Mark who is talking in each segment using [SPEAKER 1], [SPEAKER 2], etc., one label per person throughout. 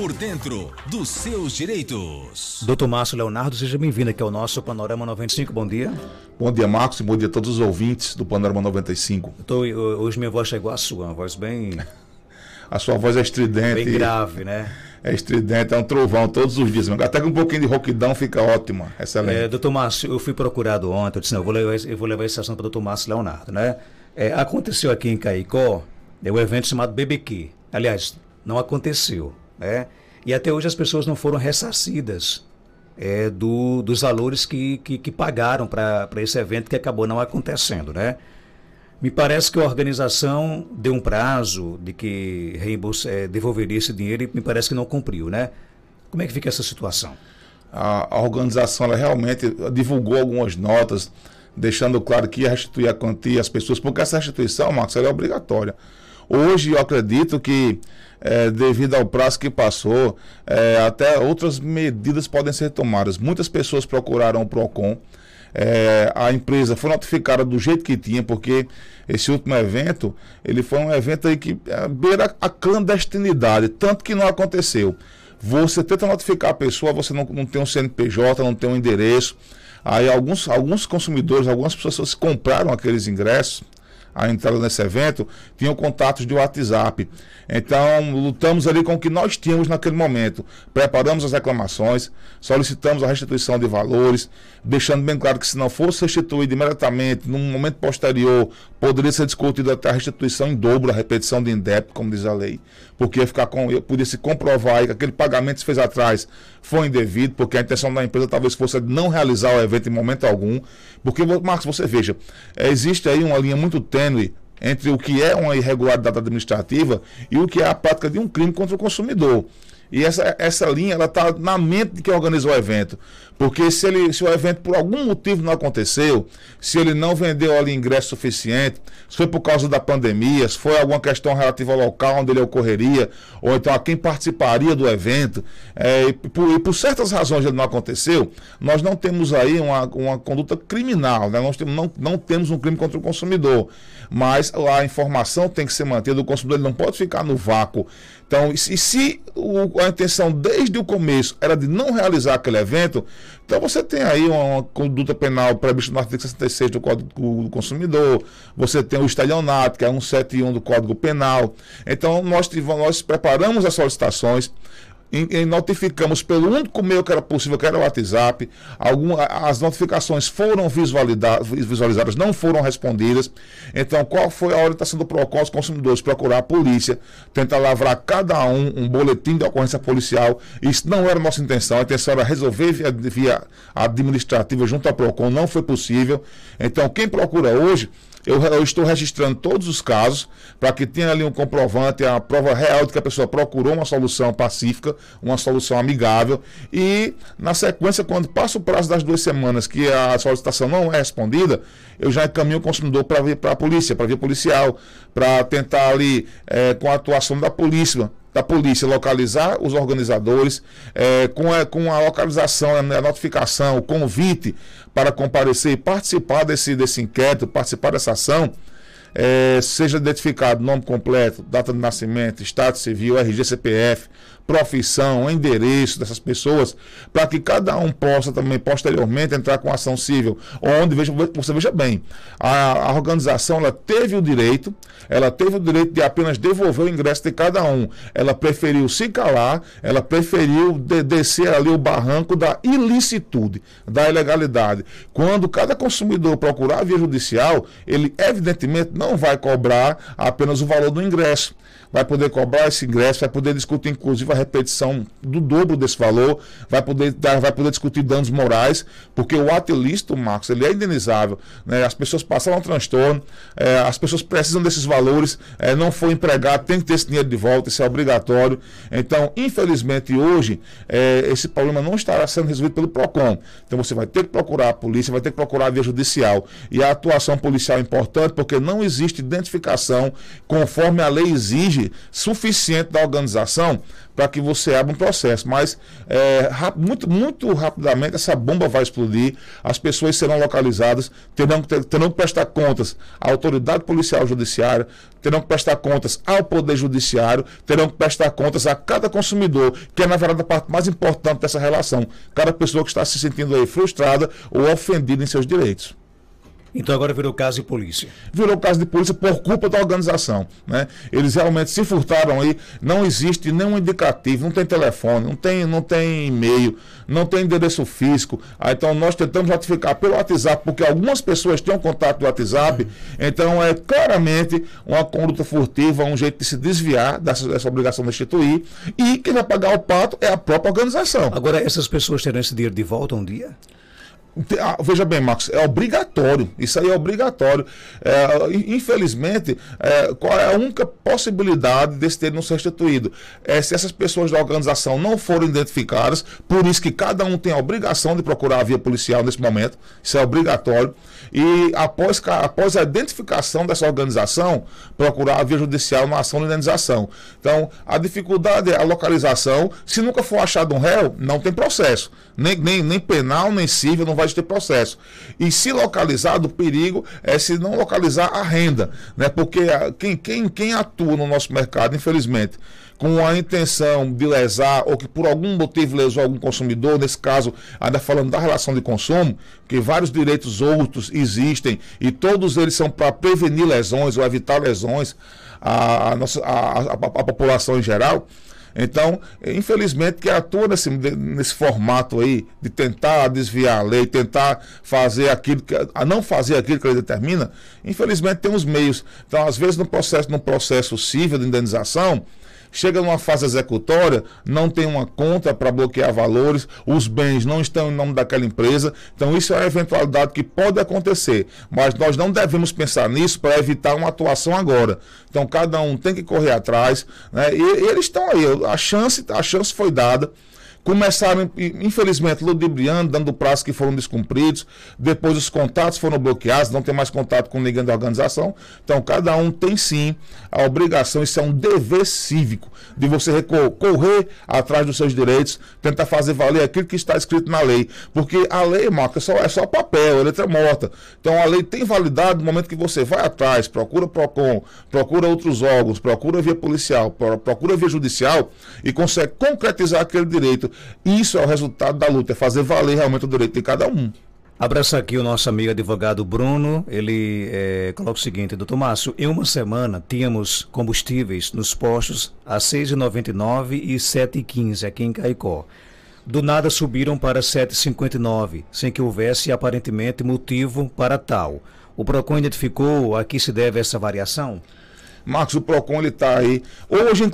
[SPEAKER 1] Por dentro dos seus direitos. Doutor Márcio Leonardo, seja bem-vindo aqui ao nosso Panorama
[SPEAKER 2] 95. Bom dia. Bom dia, Marcos, e bom dia a todos os ouvintes do Panorama 95.
[SPEAKER 1] Então, hoje
[SPEAKER 2] minha voz chegou à sua, uma voz bem. a sua voz é estridente. Bem grave, né? É estridente, é um trovão todos os dias. Até com um pouquinho de rouquidão fica ótima. Excelente. É,
[SPEAKER 1] doutor Márcio, eu fui procurado ontem, eu disse, não, eu vou levar, eu vou levar esse assunto para o doutor Márcio Leonardo, né? É, aconteceu aqui em Caicó, é um evento chamado BBQ. Aliás, não aconteceu né? E até hoje as pessoas não foram ressarcidas é, do, dos valores que, que, que pagaram para esse evento que acabou não acontecendo, né? Me parece que a organização deu um prazo de que reembolsa, é, devolveria esse dinheiro e me parece que não
[SPEAKER 2] cumpriu, né? Como é que fica essa situação? A, a organização ela realmente divulgou algumas notas, deixando claro que ia restituir a quantia às pessoas, porque essa restituição, Marcos, é obrigatória. Hoje eu acredito que, é, devido ao prazo que passou, é, até outras medidas podem ser tomadas. Muitas pessoas procuraram o PROCON. É, a empresa foi notificada do jeito que tinha, porque esse último evento, ele foi um evento aí que é, beira a clandestinidade, tanto que não aconteceu. Você tenta notificar a pessoa, você não, não tem um CNPJ, não tem um endereço. Aí alguns, alguns consumidores, algumas pessoas compraram aqueles ingressos a entrada nesse evento, tinham contatos de WhatsApp. Então, lutamos ali com o que nós tínhamos naquele momento. Preparamos as reclamações, solicitamos a restituição de valores, deixando bem claro que se não fosse restituído imediatamente, num momento posterior, poderia ser discutido até a restituição em dobro, a repetição de indébito, como diz a lei porque ia ficar com, eu podia se comprovar que aquele pagamento que se fez atrás foi indevido, porque a intenção da empresa talvez fosse não realizar o evento em momento algum. Porque, Marcos, você veja, é, existe aí uma linha muito tênue entre o que é uma irregularidade administrativa e o que é a prática de um crime contra o consumidor. E essa, essa linha ela está na mente de quem organizou o evento. Porque se, ele, se o evento por algum motivo não aconteceu, se ele não vendeu ali ingresso suficiente, se foi por causa da pandemia, se foi alguma questão relativa ao local onde ele ocorreria, ou então a quem participaria do evento, é, e, por, e, por, certas razões ele não aconteceu, nós não temos aí uma, uma conduta criminal, né? nós temos, não, não temos um crime contra o consumidor. Mas a informação tem que ser mantida, o consumidor não pode ficar no vácuo. Então, e se o a intenção desde o começo era de não realizar aquele evento, então você tem aí uma, uma conduta penal prevista no artigo 66 do Código do Consumidor, você tem o estelionato, que é 171 do Código Penal. Então nós, tivemos, nós preparamos as solicitações, e notificamos pelo único meio que era possível, que era o WhatsApp. Algum, as notificações foram visualizadas, não foram respondidas. Então, qual foi a orientação do PROCON aos consumidores? Procurar a polícia, tentar lavrar cada um um boletim de ocorrência policial. Isso não era a nossa intenção. A intenção era resolver via, via administrativa junto ao PROCON. Não foi possível. Então, quem procura hoje. Eu, eu, estou registrando todos os casos para que tenha ali um comprovante, a prova real de que a pessoa procurou uma solução pacífica uma solução amigável. E, na sequência, quando passa o prazo das duas semanas que a solicitação não é respondida, eu já encaminho o consumidor para vir para a polícia, para via policial, para tentar ali, é, com a atuação da polícia, da polícia localizar os organizadores, é, com, a, com a localização, né, a notificação, o convite para comparecer e participar desse, desse inquérito, participar dessa ação, é, seja identificado nome completo, data de nascimento, estado civil, RG, CPF, profissão, endereço dessas pessoas, para que cada um possa também, posteriormente, entrar com ação civil. Onde, veja, você veja bem, a, a organização ela teve o direito, ela teve o direito de apenas devolver o ingresso de cada um. Ela preferiu se calar, ela preferiu de, descer ali o barranco da ilicitude, da ilegalidade. Quando cada consumidor procurar a via judicial, ele evidentemente não vai cobrar apenas o valor do ingresso vai poder cobrar esse ingresso, vai poder discutir inclusive a repetição do dobro desse valor, vai poder, vai poder discutir danos morais, porque o ato ilícito, Marcos, ele é indenizável. Né? As pessoas passaram um transtorno, é, as pessoas precisam desses valores, é, não foi empregado, tem que ter esse dinheiro de volta, isso é obrigatório. Então, infelizmente, hoje, é, esse problema não estará sendo resolvido pelo PROCON. Então, você vai ter que procurar a polícia, vai ter que procurar a via judicial. E a atuação policial é importante porque não existe identificação conforme a lei exige suficiente da organização para que você abra um processo. Mas é, muito, muito rapidamente essa bomba vai explodir, as pessoas serão localizadas, terão, terão que prestar contas à autoridade policial judiciária, terão que prestar contas ao Poder Judiciário, terão que prestar contas a cada consumidor, que é, na verdade, a parte mais importante dessa relação. Cada pessoa que está se sentindo aí frustrada ou ofendida em seus direitos. Então agora virou caso de polícia. Virou caso de polícia por culpa da organização. Né? Eles realmente se furtaram aí, não existe nenhum indicativo, não tem telefone, não tem, não tem e-mail, não tem endereço físico. Ah, então nós tentamos ratificar pelo WhatsApp, porque algumas pessoas têm um contato do WhatsApp, então é claramente uma conduta furtiva, um jeito de se desviar dessa, dessa obrigação de instituir, e quem vai pagar o pato é a própria organização. Agora, essas pessoas terão esse dinheiro de volta um dia? Ah, veja bem, Marcos, é obrigatório. Isso aí é obrigatório. É, infelizmente, é, qual é a única possibilidade desse ter não ser restituído? É se essas pessoas da organização não forem identificadas, por isso que cada um tem a obrigação de procurar a via policial nesse momento. Isso é obrigatório. E após, após a identificação dessa organização, procurar a via judicial na ação de indenização. Então, a dificuldade é a localização. Se nunca for achado um réu, não tem processo. Nem, nem, nem penal, nem civil, não vai ter processo. E se localizado, o perigo é se não localizar a renda, né? Porque quem, quem, quem atua no nosso mercado, infelizmente, com a intenção de lesar ou que por algum motivo lesou algum consumidor, nesse caso, ainda falando da relação de consumo, que vários direitos outros existem e todos eles são para prevenir lesões ou evitar lesões à, nossa, a à população em geral. Então, infelizmente, quem atua nesse, nesse formato aí de tentar desviar a lei, tentar fazer aquilo que. a não fazer aquilo que ele determina, infelizmente tem os meios. Então, às vezes, no processo, num processo civil de indenização, Chega numa fase executória, não tem uma conta para bloquear valores, os bens não estão em nome daquela empresa. Então, isso é uma eventualidade que pode acontecer, mas nós não devemos pensar nisso para evitar uma atuação agora. Então, cada um tem que correr atrás. Né? E, e eles estão aí, a chance, a chance foi dada começaram, infelizmente, ludibriando, dando prazos que foram descumpridos, depois os contatos foram bloqueados, não tem mais contato com ninguém da organização. Então, cada um tem sim a obrigação, isso é um dever cívico, de você correr atrás dos seus direitos, tentar fazer valer aquilo que está escrito na lei. Porque a lei, Marca, é só, é só papel, é letra morta. Então, a lei tem validade no momento que você vai atrás, procura PROCON, procura outros órgãos, procura via policial, procura via judicial e consegue concretizar aquele direito isso é o resultado da luta, é fazer valer realmente o direito de cada um. Abraça
[SPEAKER 1] aqui o nosso amigo advogado Bruno. Ele é, coloca o seguinte, doutor Márcio, em uma semana tínhamos combustíveis nos postos a R$ 6,99 e R$ 7,15 aqui em Caicó. Do nada subiram para R$ 7,59, sem que houvesse aparentemente motivo para tal. O PROCON identificou a que se deve essa variação?
[SPEAKER 2] Marcos, o PROCON ele está aí. Hoje,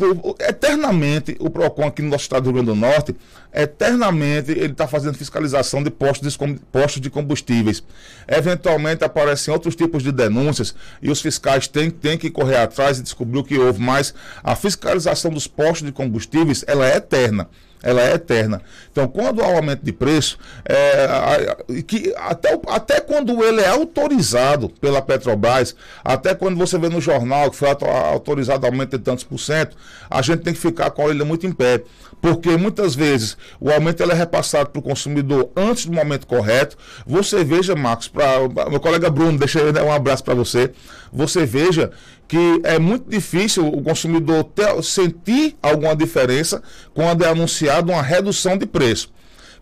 [SPEAKER 2] eternamente, o PROCON aqui no nosso estado do Rio Grande do Norte, eternamente ele está fazendo fiscalização de postos de, postos de combustíveis. Eventualmente aparecem outros tipos de denúncias e os fiscais têm, têm que correr atrás e descobrir o que houve, mas a fiscalização dos postos de combustíveis ela é eterna ela é eterna. Então, quando há um aumento de preço, é, a, a, que até, até quando ele é autorizado pela Petrobras, até quando você vê no jornal que foi autorizado aumento de tantos por cento, a gente tem que ficar com a orelha muito em pé. Porque muitas vezes o aumento ele é repassado para o consumidor antes do momento correto. Você veja, Marcos, para meu colega Bruno, deixa eu dar um abraço para você. Você veja que é muito difícil o consumidor ter, sentir alguma diferença quando é anunciado uma redução de preço.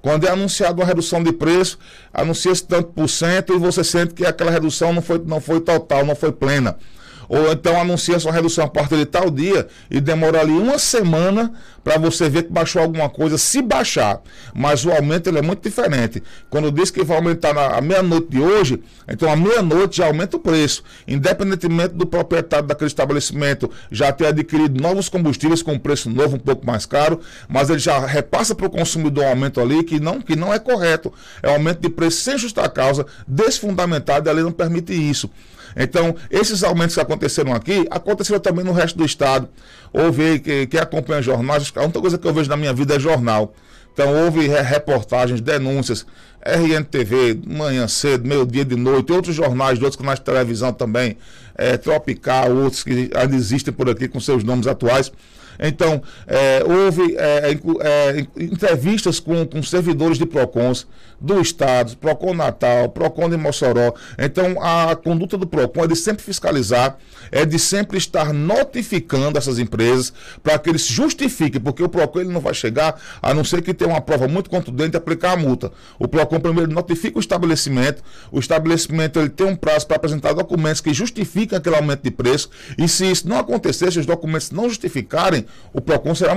[SPEAKER 2] Quando é anunciado uma redução de preço, anuncia-se tanto por cento e você sente que aquela redução não foi, não foi total, não foi plena. Ou então anuncia sua redução a partir de tal dia e demora ali uma semana para você ver que baixou alguma coisa, se baixar. Mas o aumento ele é muito diferente. Quando diz que vai aumentar na meia-noite de hoje, então à meia-noite já aumenta o preço. Independentemente do proprietário daquele estabelecimento já ter adquirido novos combustíveis com preço novo um pouco mais caro, mas ele já repassa para o consumidor um aumento ali que não, que não é correto. É um aumento de preço sem justa causa, desfundamentado e a lei não permite isso. Então, esses aumentos que aconteceram aqui, aconteceram também no resto do estado. Houve, que, que acompanha jornais, a única coisa que eu vejo na minha vida é jornal. Então, houve reportagens, denúncias, RNTV, manhã cedo, meio-dia de noite, outros jornais, outros canais de televisão também, é, Tropical, outros que ainda existem por aqui com seus nomes atuais. Então, é, houve é, é, entrevistas com, com, servidores de PROCONs do Estado, PROCON Natal, PROCON de Mossoró. Então, a conduta do PROCON é de sempre fiscalizar, é de sempre estar notificando essas empresas para que eles justifiquem, porque o PROCON ele não vai chegar a não ser que tenha uma prova muito contundente e aplicar a multa. O PROCON primeiro notifica o estabelecimento, o estabelecimento ele tem um prazo para apresentar documentos que justificam aquele aumento de preço, e se isso não acontecer, se os documentos não justificarem, o PROCON será,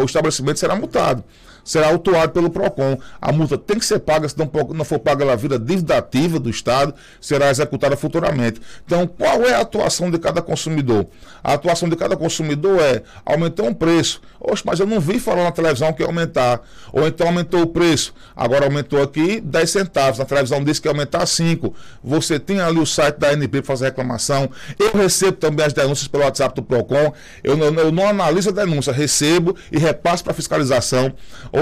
[SPEAKER 2] o estabelecimento será multado será autuado pelo PROCON. A multa tem que ser paga, se não, for paga, ela vira dívida ativa do Estado, será executada futuramente. Então, qual é a atuação de cada consumidor? A atuação de cada consumidor é aumentar um preço. Oxe, mas eu não vi falar na televisão que ia aumentar. Ou então aumentou o preço, agora aumentou aqui 10 centavos. Na televisão disse que ia aumentar 5. Você tem ali o site da ANP para fazer reclamação. Eu recebo também as denúncias pelo WhatsApp do PROCON. Eu não, eu não analiso a denúncia, recebo e repasso para fiscalização.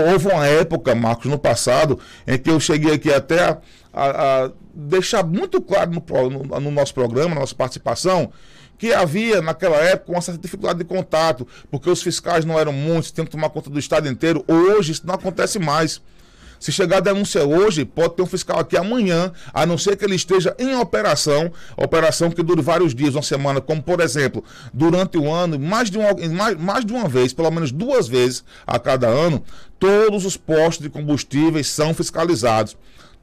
[SPEAKER 2] Houve uma época, Marcos, no passado, em que eu cheguei aqui até a, a, a deixar muito claro no, no, no nosso programa, na nossa participação, que havia naquela época uma certa dificuldade de contato, porque os fiscais não eram muitos, tinham que tomar conta do estado inteiro. Hoje isso não acontece mais. Se chegar a denúncia hoje, pode ter um fiscal aqui amanhã, a não ser que ele esteja em operação, operação que dure vários dias, uma semana, como por exemplo, durante o ano, mais de, uma, mais, mais de uma vez, pelo menos duas vezes a cada ano, todos os postos de combustíveis são fiscalizados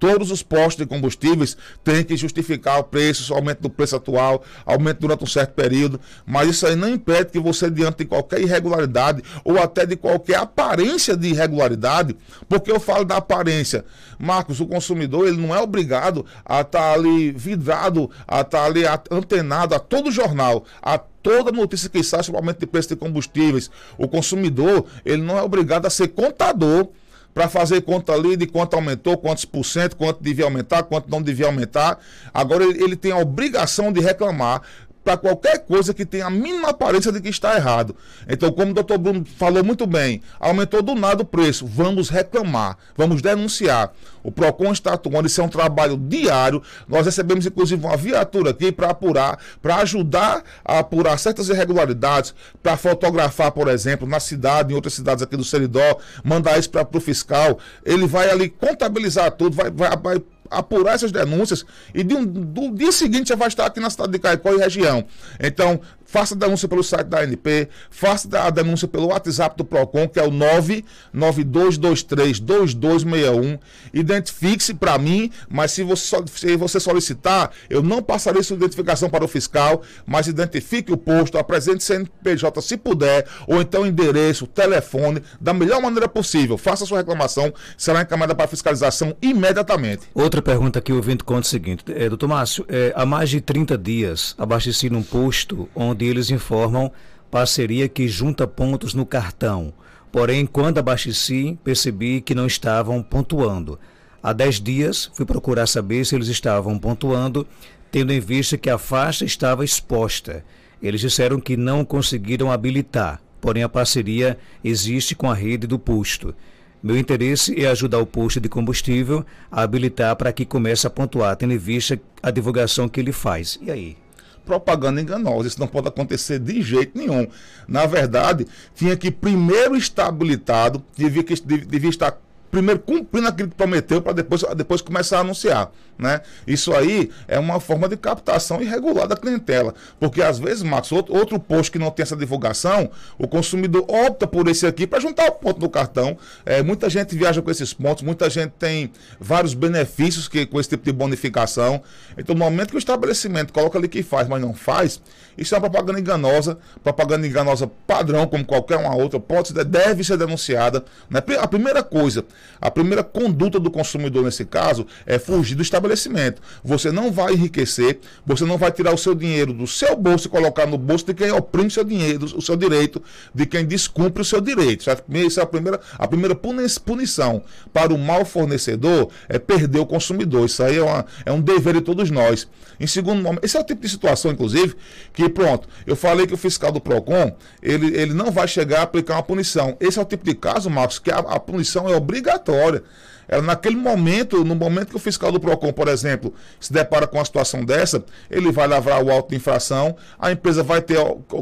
[SPEAKER 2] Todos os postos de combustíveis têm que justificar o preço, o aumento do preço atual, aumento durante um certo período, mas isso aí não impede que você, diante de qualquer irregularidade ou até de qualquer aparência de irregularidade, porque eu falo da aparência, Marcos, o consumidor ele não é obrigado a estar tá ali vidrado, a estar tá ali antenado a todo jornal, a toda notícia que sai sobre aumento de preço de combustíveis. O consumidor, ele não é obrigado a ser contador para fazer conta ali de quanto aumentou, quantos por cento, quanto devia aumentar, quanto não devia aumentar. Agora ele, ele tem a obrigação de reclamar para qualquer coisa que tenha a mínima aparência de que está errado. Então, como o doutor Bruno falou muito bem, aumentou do nada o preço, vamos reclamar, vamos denunciar. O PROCON está atuando, isso é um trabalho diário. Nós recebemos, inclusive, uma viatura aqui para apurar, para ajudar a apurar certas irregularidades, para fotografar, por exemplo, na cidade, em outras cidades aqui do Seridó, mandar isso para o fiscal. Ele vai ali contabilizar tudo, vai, vai, vai apurar essas denúncias e de um, do dia seguinte já vai estar aqui na cidade de Caicó e região. Então, faça a denúncia pelo site da ANP, faça a denúncia pelo WhatsApp do PROCON, que é o 992232261. Identifique-se para mim, mas se você, se você solicitar, eu não passarei sua identificação para o fiscal, mas identifique o posto, apresente CNPJ se puder, ou então endereço, telefone, da melhor maneira possível. Faça a sua reclamação, será encaminhada para fiscalização imediatamente.
[SPEAKER 1] Outra Outra pergunta que o ouvinte conta é o seguinte: é, Doutor Márcio, é, há mais de 30 dias abasteci num posto onde eles informam parceria que junta pontos no cartão. Porém, quando abasteci, percebi que não estavam pontuando. Há 10 dias fui procurar saber se eles estavam pontuando, tendo em vista que a faixa estava exposta. Eles disseram que não conseguiram habilitar, porém a parceria existe com a rede do posto. Meu interesse é ajudar o posto de combustível a habilitar para que comece a
[SPEAKER 2] pontuar, tendo em vista a divulgação que ele faz. E aí? Propaganda enganosa, isso não pode acontecer de jeito nenhum. Na verdade, tinha que primeiro estar habilitado, devia, devia estar primeiro cumprindo aquilo que prometeu para depois, depois começar a anunciar. Né? Isso aí é uma forma de captação irregular da clientela. Porque às vezes, Max, outro, outro posto que não tem essa divulgação, o consumidor opta por esse aqui para juntar o ponto do cartão. É, muita gente viaja com esses pontos, muita gente tem vários benefícios que, com esse tipo de bonificação. Então, no momento que o estabelecimento coloca ali que faz, mas não faz, isso é uma propaganda enganosa, propaganda enganosa padrão, como qualquer uma outra, pode ser, deve ser denunciada. Né? A primeira coisa, a primeira conduta do consumidor nesse caso é fugir do estabelecimento. Você não vai enriquecer, você não vai tirar o seu dinheiro do seu bolso e colocar no bolso de quem oprime seu dinheiro, o seu direito, de quem descumpre o seu direito. Essa é a primeira, a primeira punição para o mau fornecedor é perder o consumidor. Isso aí é, uma, é um dever de todos nós. Em segundo momento, esse é o tipo de situação, inclusive, que pronto, eu falei que o fiscal do PROCON ele, ele não vai chegar a aplicar uma punição. Esse é o tipo de caso, Marcos, que a, a punição é obrigatória obrigatória. É, naquele momento, no momento que o fiscal do PROCON, por exemplo, se depara com uma situação dessa, ele vai lavrar o auto de infração, a empresa vai ter,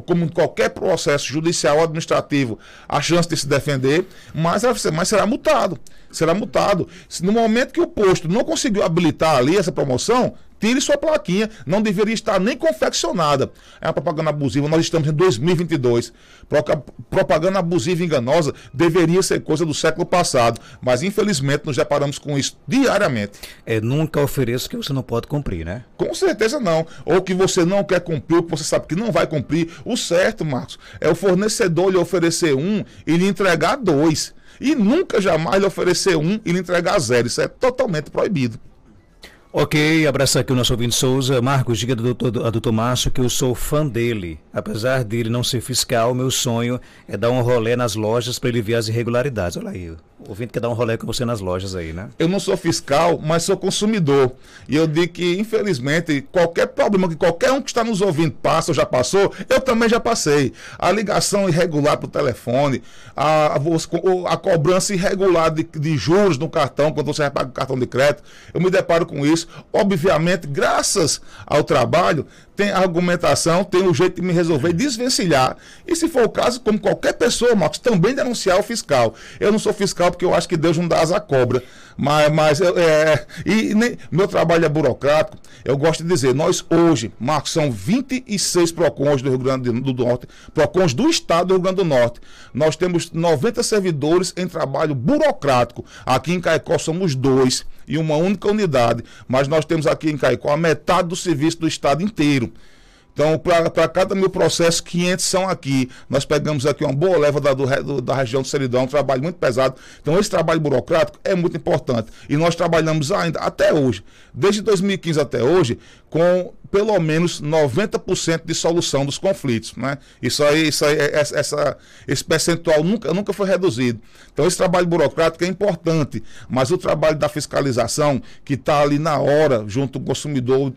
[SPEAKER 2] como em qualquer processo judicial ou administrativo, a chance de se defender, mas, é, mas será multado. Será multado. Se no momento que o posto não conseguiu habilitar ali essa promoção, tire sua plaquinha, não deveria estar nem confeccionada. É uma propaganda abusiva, nós estamos em 2022. Propaganda abusiva e enganosa deveria ser coisa do século passado, mas infelizmente nos deparamos com isso diariamente. É, nunca ofereço que você não pode cumprir, né? Com certeza não. Ou que você não quer cumprir, ou que você sabe que não vai cumprir. O certo, Marcos, é o fornecedor lhe oferecer um e lhe entregar dois. E nunca jamais lhe oferecer um e lhe entregar zero. Isso é totalmente proibido.
[SPEAKER 1] Ok, abraço aqui o nosso ouvinte Souza. Marcos, diga do doutor, a doutor Márcio que eu sou fã dele. Apesar dele não ser fiscal, meu sonho é dar um rolé nas lojas para ele ver as irregularidades.
[SPEAKER 2] Olha aí, o ouvinte quer dar um rolé com você nas lojas aí, né? Eu não sou fiscal, mas sou consumidor. E eu digo que, infelizmente, qualquer problema que qualquer um que está nos ouvindo passa ou já passou, eu também já passei. A ligação irregular para o telefone, a, a, cobrança irregular de, de juros no cartão, quando você pagar o cartão de crédito, eu me deparo com isso depois, obviamente, graças ao trabalho, tem argumentação, tem um jeito de me resolver, desvencilhar. E se for o caso, como qualquer pessoa, Marcos, também denunciar o fiscal. Eu não sou fiscal porque eu acho que Deus não dá asa cobra. Mas, mas é, e nem, meu trabalho é burocrático. Eu gosto de dizer, nós hoje, Marcos, são 26 PROCONs do Rio Grande do Norte, PROCONs do Estado do Rio Grande do Norte. Nós temos 90 servidores em trabalho burocrático. Aqui em Caicó somos dois e uma única unidade, mas nós temos aqui em Caicó a metade do serviço do estado inteiro. Então, para cada mil processos, 500 são aqui. Nós pegamos aqui uma boa leva da, do, da região do Seridão, um trabalho muito pesado. Então, esse trabalho burocrático é muito importante. E nós trabalhamos ainda, até hoje, desde 2015 até hoje, com pelo menos 90% de solução dos conflitos. Né? Isso aí, isso aí é, essa, esse percentual nunca, nunca foi reduzido. Então, esse trabalho burocrático é importante, mas o trabalho da fiscalização, que está ali na hora, junto com o consumidor,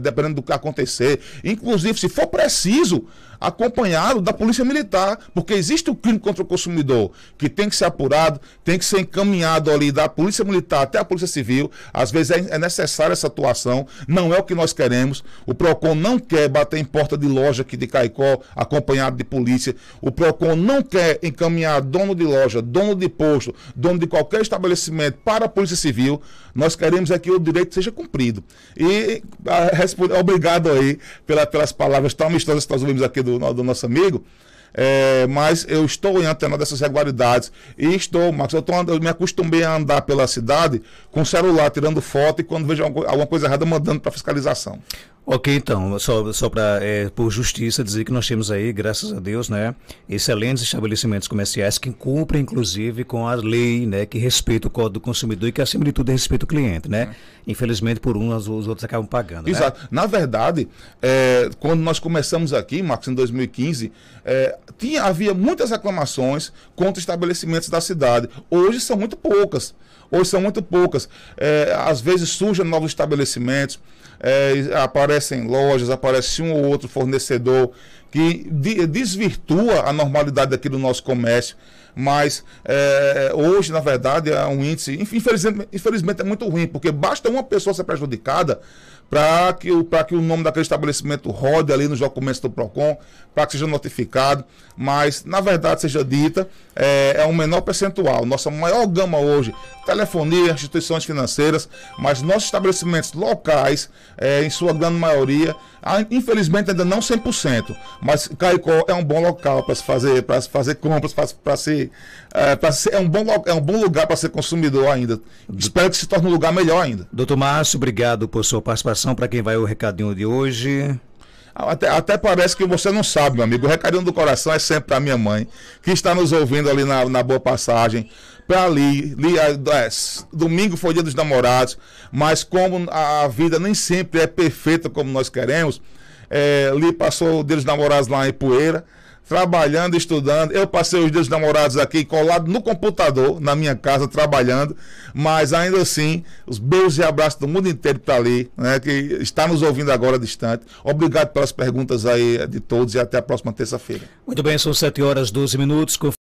[SPEAKER 2] dependendo do que acontecer, inclusive, se for preciso, acompanhado da Polícia Militar, porque existe o crime contra o consumidor, que tem que ser apurado, tem que ser encaminhado ali da Polícia Militar até a Polícia Civil. Às vezes é, é necessária essa atuação, não é o que nós queremos. O PROCON não quer bater em porta de loja aqui de Caicó, acompanhado de polícia. O PROCON não quer encaminhar dono de loja, dono de posto, dono de qualquer estabelecimento para a Polícia Civil. Nós queremos é que o direito seja cumprido. E eh, obrigado aí pela, pelas palavras tão amistosas que nós ouvimos aqui do do, nosso amigo, é, mas eu estou em antena dessas regularidades. E estou, Marcos, eu, tô, eu me acostumei a andar pela cidade com o celular tirando foto e quando vejo alguma coisa errada mandando para fiscalização.
[SPEAKER 1] Ok, então, só, só para, é, por justiça, dizer que nós temos aí, graças a Deus, né, excelentes estabelecimentos comerciais que cumprem, inclusive, com a lei, né, que respeita o Código do Consumidor e que, acima de tudo, respeita o cliente, né? Uhum. Infelizmente,
[SPEAKER 2] por um, os, os outros acabam pagando, né? Exato. Né? Na verdade, é, quando nós começamos aqui, Marcos, em 2015, é, tinha, havia muitas reclamações contra estabelecimentos da cidade. Hoje são muito poucas. Hoje são muito poucas. É, às vezes surgem novos estabelecimentos, é, aparecem lojas, aparece um ou outro fornecedor que desvirtua a normalidade aqui do nosso comércio. Mas é, hoje, na verdade, é um índice, infelizmente, infelizmente é muito ruim, porque basta uma pessoa ser prejudicada para que, o, que o nome daquele estabelecimento rode ali nos documentos do PROCON, para que seja notificado, mas na verdade seja dita, é, é um menor percentual. Nossa maior gama hoje, telefonia, instituições financeiras, mas nossos estabelecimentos locais, é, em sua grande maioria, ah, infelizmente ainda não 100%, mas Caicó é um bom local para se fazer, para se fazer compras, para se, é, para ser, eh, é um bom é um bom lugar para ser consumidor ainda. Espero que se torne um lugar melhor ainda. Doutor Márcio, obrigado por sua participação. Para quem vai o recadinho de hoje. Até, até, parece que você não sabe, meu amigo. O recadinho do coração é sempre pra minha mãe, que está nos ouvindo ali na, na boa passagem. Para ali, ali é, é, domingo foi dia dos namorados, mas como a vida nem sempre é perfeita como nós queremos, é, Li passou o dia dos namorados lá em Poeira trabalhando, estudando. Eu passei os dias namorados aqui colado no computador, na minha casa, trabalhando, mas ainda assim, os beijos e abraços do mundo inteiro para ali, né, que está nos ouvindo agora distante. Obrigado pelas perguntas aí de todos e até a próxima terça-feira.
[SPEAKER 1] Muito bem, são 7 horas 12 minutos.